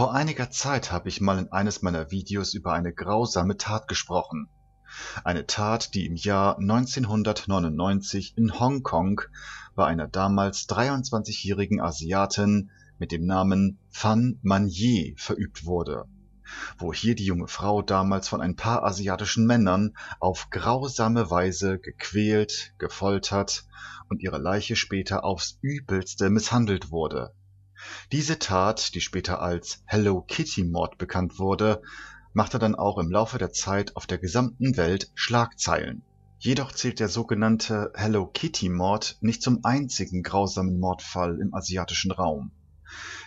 Vor einiger Zeit habe ich mal in eines meiner Videos über eine grausame Tat gesprochen. Eine Tat, die im Jahr 1999 in Hongkong bei einer damals 23-jährigen Asiatin mit dem Namen Fan Manye verübt wurde. Wo hier die junge Frau damals von ein paar asiatischen Männern auf grausame Weise gequält, gefoltert und ihre Leiche später aufs übelste misshandelt wurde. Diese Tat, die später als „Hello-Kitty-Mord“ bekannt wurde, machte dann auch im Laufe der Zeit auf der gesamten Welt Schlagzeilen. Jedoch zählt der sogenannte Hello-Kitty-Mord nicht zum einzigen grausamen Mordfall im asiatischen Raum.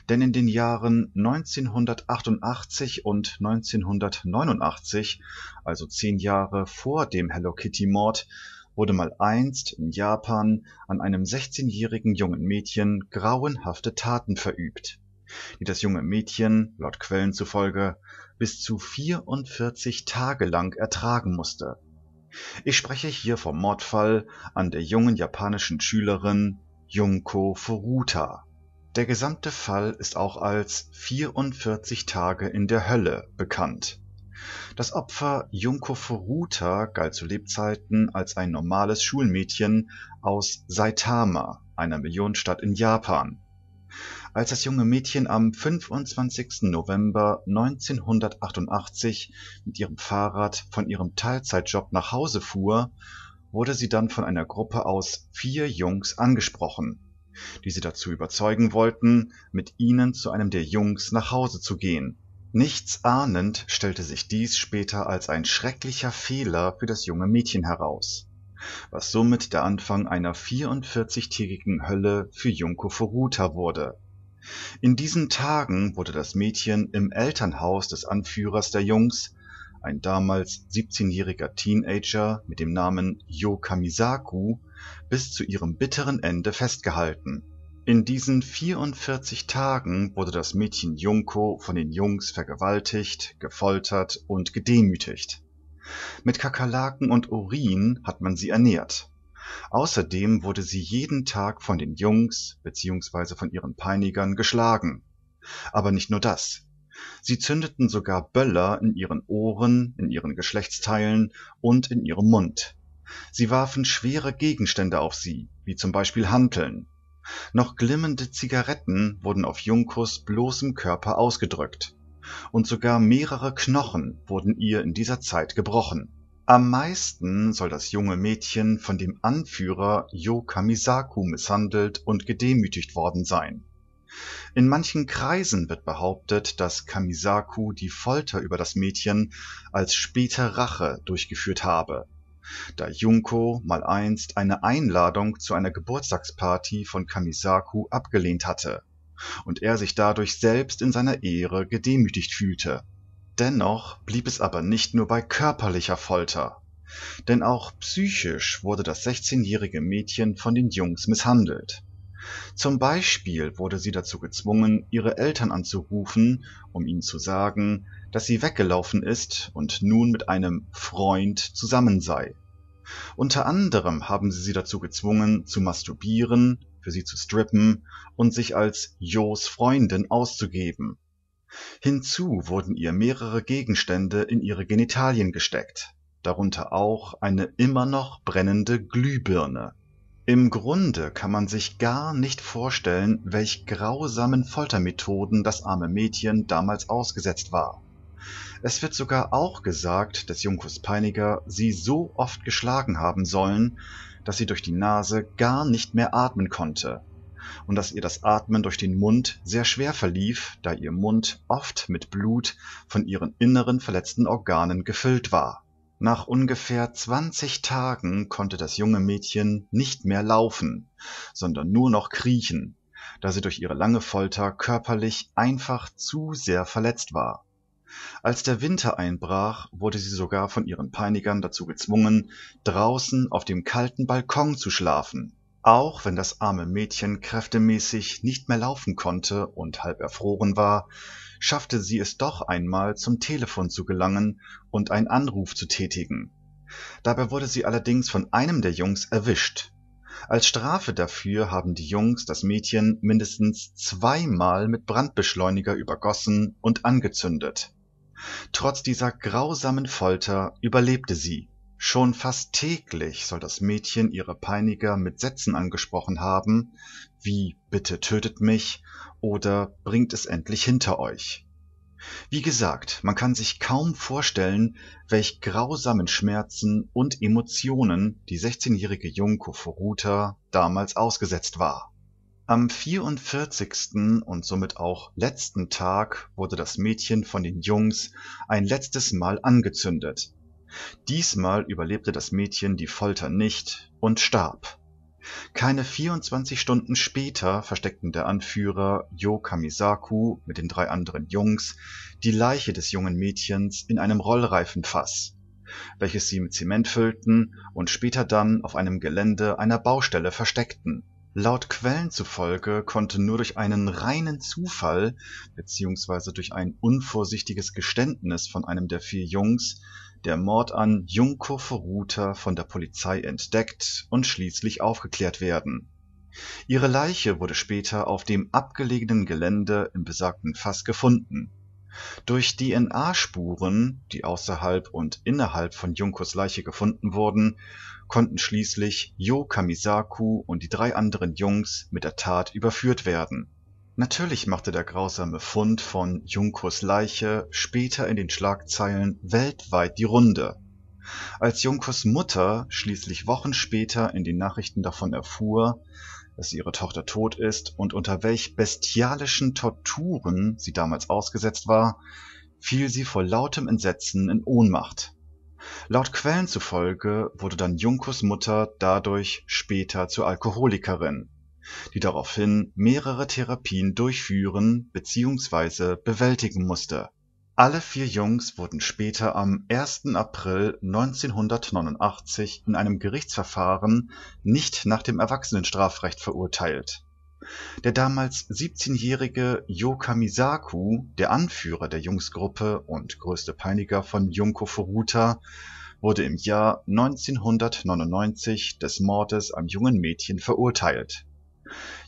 Denn in den Jahren 1988 und 1989, also zehn Jahre vor dem Hello-Kitty-Mord wurde mal einst in Japan an einem 16-jährigen jungen Mädchen grauenhafte Taten verübt, die das junge Mädchen, laut Quellen zufolge, bis zu 44 Tage lang ertragen musste. Ich spreche hier vom Mordfall an der jungen japanischen Schülerin Junko Furuta. Der gesamte Fall ist auch als 44 Tage in der Hölle bekannt das Opfer Junko Furuta galt zu Lebzeiten als ein normales Schulmädchen aus Saitama, einer Millionenstadt in Japan. Als das junge Mädchen am 25. November 1988 mit ihrem Fahrrad von ihrem Teilzeitjob nach Hause fuhr, wurde sie dann von einer Gruppe aus vier Jungs angesprochen, die sie dazu überzeugen wollten, mit ihnen zu einem der Jungs nach Hause zu gehen Nichts ahnend stellte sich dies später als ein schrecklicher Fehler für das junge Mädchen heraus, was somit der Anfang einer 44-tägigen Hölle für Junko Furuta wurde. In diesen Tagen wurde das Mädchen im Elternhaus des Anführers der Jungs, ein damals 17-jähriger Teenager mit dem Namen Yo Kamisaku, bis zu ihrem bitteren Ende festgehalten in diesen 44 Tagen wurde das Mädchen Junko von den Jungs vergewaltigt, gefoltert und gedemütigt. Mit Kakerlaken und Urin hat man sie ernährt. Außerdem wurde sie jeden Tag von den Jungs bzw. von ihren Peinigern geschlagen. Aber nicht nur das. Sie zündeten sogar Böller in ihren Ohren, in ihren Geschlechtsteilen und in ihrem Mund. Sie warfen schwere Gegenstände auf sie, wie zum Beispiel Hanteln, noch glimmende zigaretten wurden auf junkers bloßem körper ausgedrückt und sogar mehrere knochen wurden ihr in dieser zeit gebrochen am meisten soll das junge mädchen von dem anführer jo kamisaku misshandelt und gedemütigt worden sein in manchen kreisen wird behauptet dass kamisaku die folter über das mädchen als späte rache durchgeführt habe da Junko mal einst eine Einladung zu einer Geburtstagsparty von Kamisaku abgelehnt hatte und er sich dadurch selbst in seiner Ehre gedemütigt fühlte. Dennoch blieb es aber nicht nur bei körperlicher Folter, denn auch psychisch wurde das 16-jährige Mädchen von den Jungs misshandelt zum Beispiel wurde sie dazu gezwungen, ihre Eltern anzurufen, um ihnen zu sagen, dass sie weggelaufen ist und nun mit einem Freund zusammen sei. Unter anderem haben sie sie dazu gezwungen, zu masturbieren, für sie zu strippen und sich als Jos Freundin auszugeben. Hinzu wurden ihr mehrere Gegenstände in ihre Genitalien gesteckt, darunter auch eine immer noch brennende Glühbirne im Grunde kann man sich gar nicht vorstellen, welch grausamen Foltermethoden das arme Mädchen damals ausgesetzt war. Es wird sogar auch gesagt, dass Junkus Peiniger sie so oft geschlagen haben sollen, dass sie durch die Nase gar nicht mehr atmen konnte und dass ihr das Atmen durch den Mund sehr schwer verlief, da ihr Mund oft mit Blut von ihren inneren verletzten Organen gefüllt war nach ungefähr 20 Tagen konnte das junge Mädchen nicht mehr laufen, sondern nur noch kriechen, da sie durch ihre lange Folter körperlich einfach zu sehr verletzt war. Als der Winter einbrach, wurde sie sogar von ihren Peinigern dazu gezwungen, draußen auf dem kalten Balkon zu schlafen auch wenn das arme Mädchen kräftemäßig nicht mehr laufen konnte und halb erfroren war, schaffte sie es doch einmal, zum Telefon zu gelangen und einen Anruf zu tätigen. Dabei wurde sie allerdings von einem der Jungs erwischt. Als Strafe dafür haben die Jungs das Mädchen mindestens zweimal mit Brandbeschleuniger übergossen und angezündet. Trotz dieser grausamen Folter überlebte sie Schon fast täglich soll das Mädchen ihre Peiniger mit Sätzen angesprochen haben, wie ‚Bitte tötet mich‘ oder ‚Bringt es endlich hinter euch‘. Wie gesagt, man kann sich kaum vorstellen, welch grausamen Schmerzen und Emotionen die 16-jährige Junko Furuta damals ausgesetzt war. Am 44. und somit auch letzten Tag wurde das Mädchen von den Jungs ein letztes Mal angezündet Diesmal überlebte das Mädchen die Folter nicht und starb. Keine 24 Stunden später versteckten der Anführer Yo Kamisaku mit den drei anderen Jungs die Leiche des jungen Mädchens in einem Rollreifenfass, welches sie mit Zement füllten und später dann auf einem Gelände einer Baustelle versteckten. Laut Quellen zufolge konnte nur durch einen reinen Zufall bzw. durch ein unvorsichtiges Geständnis von einem der vier Jungs der Mord an Junko Furuta von der Polizei entdeckt und schließlich aufgeklärt werden. Ihre Leiche wurde später auf dem abgelegenen Gelände im besagten Fass gefunden. Durch DNA-Spuren, die außerhalb und innerhalb von Junkos Leiche gefunden wurden, konnten schließlich Yo Kamisaku und die drei anderen Jungs mit der Tat überführt werden Natürlich machte der grausame Fund von Junkos Leiche später in den Schlagzeilen weltweit die Runde. Als Junkos Mutter schließlich Wochen später in den Nachrichten davon erfuhr, dass ihre Tochter tot ist und unter welch bestialischen Torturen sie damals ausgesetzt war, fiel sie vor lautem Entsetzen in Ohnmacht. Laut Quellen zufolge wurde dann Junkos Mutter dadurch später zur Alkoholikerin die daraufhin mehrere Therapien durchführen bzw. bewältigen musste. Alle vier Jungs wurden später am 1. April 1989 in einem Gerichtsverfahren nicht nach dem Erwachsenenstrafrecht verurteilt. Der damals 17-jährige Yo Kamisaku, der Anführer der Jungsgruppe und größte Peiniger von Junko Furuta, wurde im Jahr 1999 des Mordes am jungen Mädchen verurteilt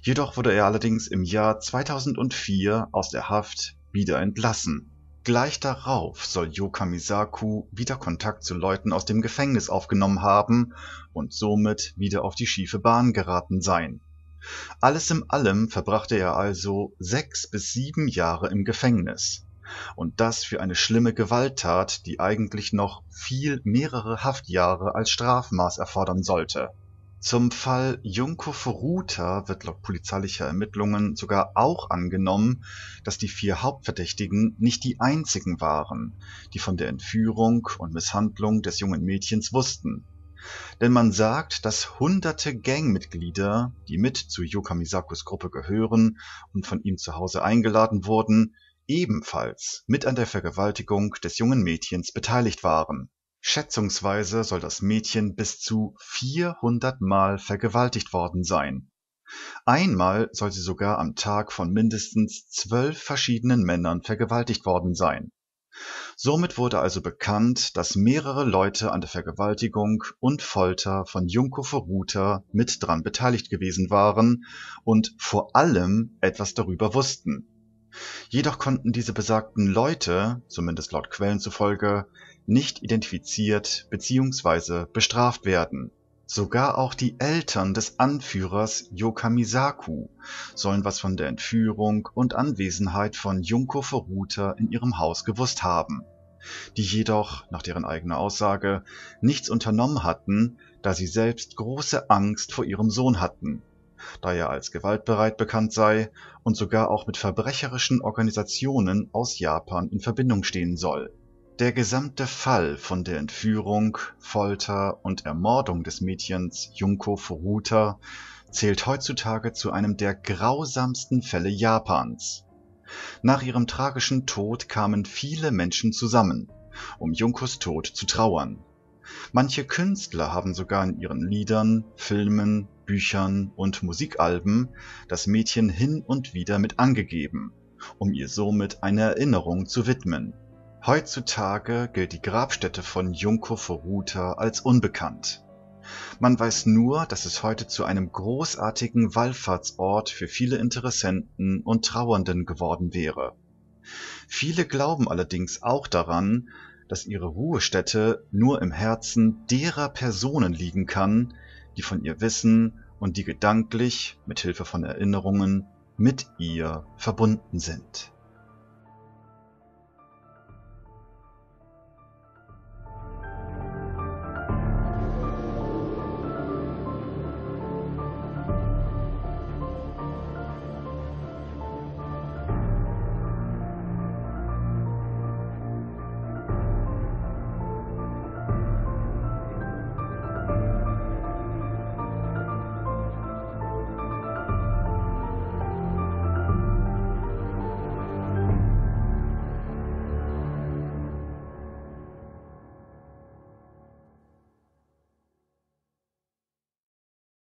jedoch wurde er allerdings im Jahr 2004 aus der Haft wieder entlassen. Gleich darauf soll Yokamisaku wieder Kontakt zu Leuten aus dem Gefängnis aufgenommen haben und somit wieder auf die schiefe Bahn geraten sein. Alles in allem verbrachte er also sechs bis sieben Jahre im Gefängnis. Und das für eine schlimme Gewalttat, die eigentlich noch viel mehrere Haftjahre als Strafmaß erfordern sollte. Zum Fall Junko-Furuta wird laut polizeilicher Ermittlungen sogar auch angenommen, dass die vier Hauptverdächtigen nicht die einzigen waren, die von der Entführung und Misshandlung des jungen Mädchens wussten. Denn man sagt, dass hunderte Gangmitglieder, die mit zu Yuka Misakos Gruppe gehören und von ihm zu Hause eingeladen wurden, ebenfalls mit an der Vergewaltigung des jungen Mädchens beteiligt waren Schätzungsweise soll das Mädchen bis zu 400 Mal vergewaltigt worden sein. Einmal soll sie sogar am Tag von mindestens zwölf verschiedenen Männern vergewaltigt worden sein. Somit wurde also bekannt, dass mehrere Leute an der Vergewaltigung und Folter von Junko Furuta mit dran beteiligt gewesen waren und vor allem etwas darüber wussten. Jedoch konnten diese besagten Leute, zumindest laut Quellen zufolge, nicht identifiziert bzw. bestraft werden. Sogar auch die Eltern des Anführers Yokamisaku sollen was von der Entführung und Anwesenheit von Junko Furuta in ihrem Haus gewusst haben, die jedoch, nach deren eigener Aussage, nichts unternommen hatten, da sie selbst große Angst vor ihrem Sohn hatten, da er als gewaltbereit bekannt sei und sogar auch mit verbrecherischen Organisationen aus Japan in Verbindung stehen soll der gesamte Fall von der Entführung, Folter und Ermordung des Mädchens Junko Furuta zählt heutzutage zu einem der grausamsten Fälle Japans. Nach ihrem tragischen Tod kamen viele Menschen zusammen, um Junkos Tod zu trauern. Manche Künstler haben sogar in ihren Liedern, Filmen, Büchern und Musikalben das Mädchen hin und wieder mit angegeben, um ihr somit eine Erinnerung zu widmen Heutzutage gilt die Grabstätte von Junko Furuta als unbekannt. Man weiß nur, dass es heute zu einem großartigen Wallfahrtsort für viele Interessenten und Trauernden geworden wäre. Viele glauben allerdings auch daran, dass ihre Ruhestätte nur im Herzen derer Personen liegen kann, die von ihr wissen und die gedanklich, mit Hilfe von Erinnerungen, mit ihr verbunden sind